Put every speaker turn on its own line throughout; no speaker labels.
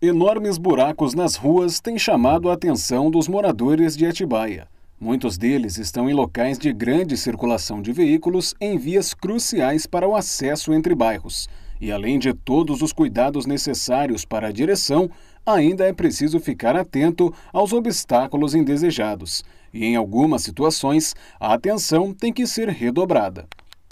Enormes buracos nas ruas têm chamado a atenção dos moradores de Atibaia. Muitos deles estão em locais de grande circulação de veículos em vias cruciais para o acesso entre bairros. E além de todos os cuidados necessários para a direção, ainda é preciso ficar atento aos obstáculos indesejados. E em algumas situações, a atenção tem que ser redobrada.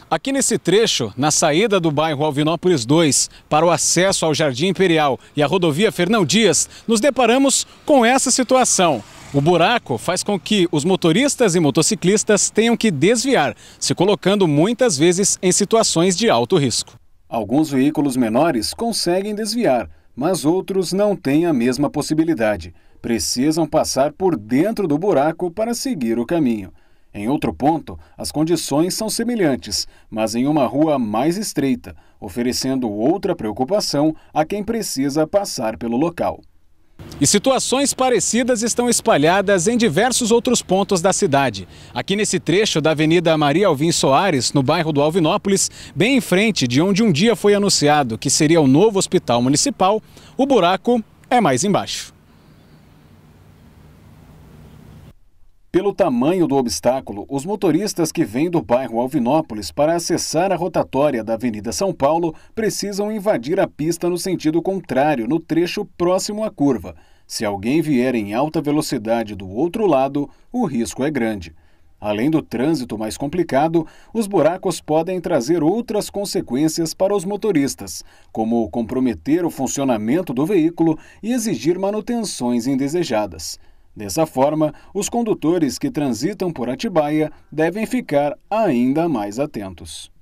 Aqui nesse trecho, na saída do bairro Alvinópolis 2, para o acesso ao Jardim Imperial e à rodovia Fernão Dias, nos deparamos com essa situação. O buraco faz com que os motoristas e motociclistas tenham que desviar, se colocando muitas vezes em situações de alto risco. Alguns veículos menores conseguem desviar, mas outros não têm a mesma possibilidade. Precisam passar por dentro do buraco para seguir o caminho. Em outro ponto, as condições são semelhantes, mas em uma rua mais estreita, oferecendo outra preocupação a quem precisa passar pelo local. E situações parecidas estão espalhadas em diversos outros pontos da cidade. Aqui nesse trecho da Avenida Maria Alvim Soares, no bairro do Alvinópolis, bem em frente de onde um dia foi anunciado que seria o novo hospital municipal, o buraco é mais embaixo. Pelo tamanho do obstáculo, os motoristas que vêm do bairro Alvinópolis para acessar a rotatória da Avenida São Paulo precisam invadir a pista no sentido contrário, no trecho próximo à curva. Se alguém vier em alta velocidade do outro lado, o risco é grande. Além do trânsito mais complicado, os buracos podem trazer outras consequências para os motoristas, como comprometer o funcionamento do veículo e exigir manutenções indesejadas. Dessa forma, os condutores que transitam por Atibaia devem ficar ainda mais atentos.